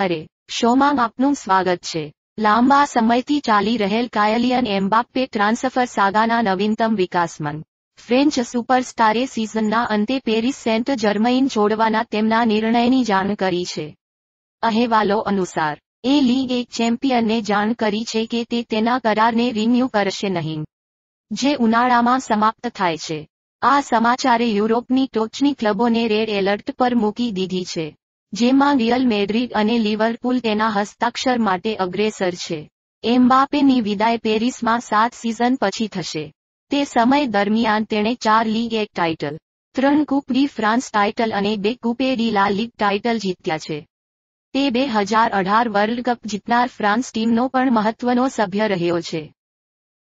અરે શોમાં આપનું સ્વાગત છે લાંબા સમયથી ચાલી રહેલ કાયલિયન એમ્બાપ્પે ટ્રાન્સફર સાગાના નવીનતમ વિકાસમન ફ્રેન્ચ સુપરસ્ટારે સિઝનના અંતે પેરિસ સેન્ટ જર્મઇન છોડવાના તેમના નિર્ણયની જાણ કરી છે અહેવાલો અનુસાર એ લીગ એક ચેમ્પિયનને જાણ કરી છે કે તે તેના કરારને રિન્યૂ કરશે નહીં જે ઉનાળામાં સમાપ્ત થાય છે આ સમાચારે યુરોપની ટોચની ક્લબોને રેડ એલર્ટ પર મૂકી દીધી છે જેમાં રિયલ મેડ્રિડ અને લિવરપુલ તેના હસ્તાક્ષર માટે અગ્રેસર છે એમ્બાપેની વિદાય પેરિસમાં સાત સિઝન પછી થશે તે સમય દરમિયાન તેણે ચાર લીગ એક ટાઇટલ ત્રણ કૂપ ડી ફ્રાન્સ ટાઇટલ અને બે Coupe de la Ligue title જીત્યા છે તે બે હજાર અઢાર વર્લ્ડ કપ જીતનાર ફ્રાન્સ ટીમનો પણ મહત્વનો સભ્ય રહ્યો છે